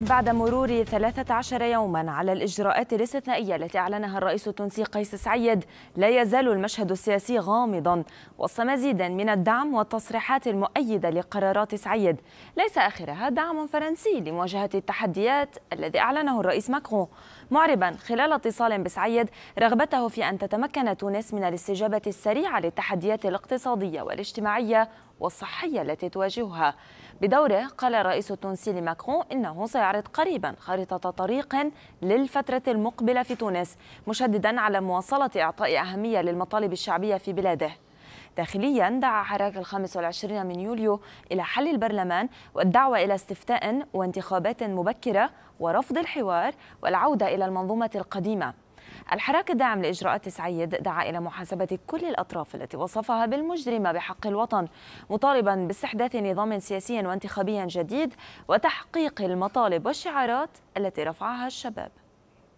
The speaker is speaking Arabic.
بعد مرور 13 يوما على الإجراءات الاستثنائية التي أعلنها الرئيس التونسي قيس سعيد لا يزال المشهد السياسي غامضا وسط مزيدا من الدعم والتصريحات المؤيدة لقرارات سعيد ليس آخرها دعم فرنسي لمواجهة التحديات الذي أعلنه الرئيس ماكرون معربا خلال اتصال بسعيد رغبته في أن تتمكن تونس من الاستجابة السريعة للتحديات الاقتصادية والاجتماعية والصحية التي تواجهها بدوره قال الرئيس التونسي لماكرون إنه سيعرض قريبا خريطة طريق للفترة المقبلة في تونس مشددا على مواصلة إعطاء أهمية للمطالب الشعبية في بلاده داخليا دعا حراك الخامس والعشرين من يوليو إلى حل البرلمان والدعوة إلى استفتاء وانتخابات مبكرة ورفض الحوار والعودة إلى المنظومة القديمة الحراك الداعم لإجراءات سعيد دعا إلى محاسبة كل الأطراف التي وصفها بالمجرمة بحق الوطن مطالبا باستحداث نظام سياسي وانتخابي جديد وتحقيق المطالب والشعارات التي رفعها الشباب